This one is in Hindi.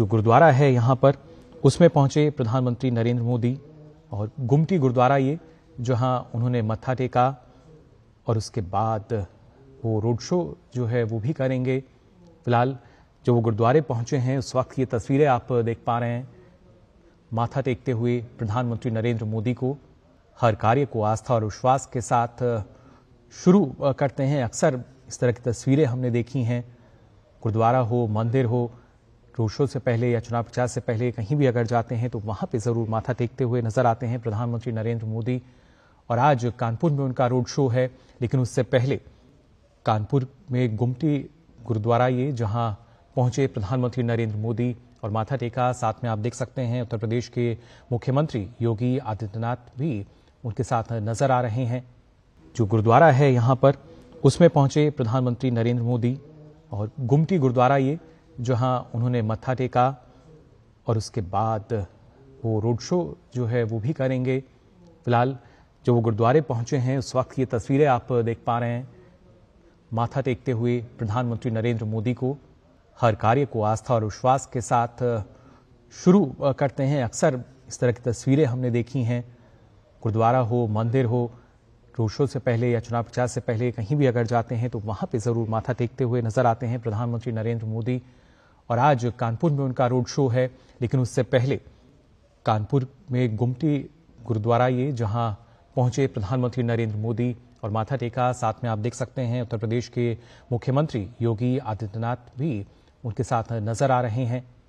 जो गुरुद्वारा है यहाँ पर उसमें पहुंचे प्रधानमंत्री नरेंद्र मोदी और गुमटी गुरुद्वारा ये जहाँ उन्होंने मत्था टेका और उसके बाद वो रोड शो जो है वो भी करेंगे फिलहाल जो वो गुरुद्वारे पहुंचे हैं उस वक्त ये तस्वीरें आप देख पा रहे हैं माथा टेकते हुए प्रधानमंत्री नरेंद्र मोदी को हर कार्य को आस्था और विश्वास के साथ शुरू करते हैं अक्सर इस तरह की तस्वीरें हमने देखी हैं गुरुद्वारा हो मंदिर हो रोड शो से पहले या चुनाव प्रचार से पहले कहीं भी अगर जाते हैं तो वहां पे जरूर माथा टेकते हुए नजर आते हैं प्रधानमंत्री नरेंद्र मोदी और आज कानपुर में उनका रोड शो है लेकिन उससे पहले कानपुर में गुमटी गुरुद्वारा ये जहां पहुंचे प्रधानमंत्री नरेंद्र मोदी और माथा टेका साथ में आप देख सकते हैं उत्तर प्रदेश के मुख्यमंत्री योगी आदित्यनाथ भी उनके साथ नजर आ रहे हैं जो गुरुद्वारा है यहाँ पर उसमें पहुंचे प्रधानमंत्री नरेंद्र मोदी और गुमटी गुरुद्वारा ये जहां उन्होंने मत्था टेका और उसके बाद वो रोड शो जो है वो भी करेंगे फिलहाल जो वो गुरुद्वारे पहुंचे हैं उस वक्त ये तस्वीरें आप देख पा रहे हैं माथा टेकते हुए प्रधानमंत्री नरेंद्र मोदी को हर कार्य को आस्था और विश्वास के साथ शुरू करते हैं अक्सर इस तरह की तस्वीरें हमने देखी हैं गुरुद्वारा हो मंदिर हो रोड शो से पहले या चुनाव प्रचार से पहले कहीं भी अगर जाते हैं तो वहाँ पे ज़रूर माथा टेकते हुए नजर आते हैं प्रधानमंत्री नरेंद्र मोदी और आज कानपुर में उनका रोड शो है लेकिन उससे पहले कानपुर में गुमटी गुरुद्वारा ये जहां पहुंचे प्रधानमंत्री नरेंद्र मोदी और माथा टेका साथ में आप देख सकते हैं उत्तर प्रदेश के मुख्यमंत्री योगी आदित्यनाथ भी उनके साथ नजर आ रहे हैं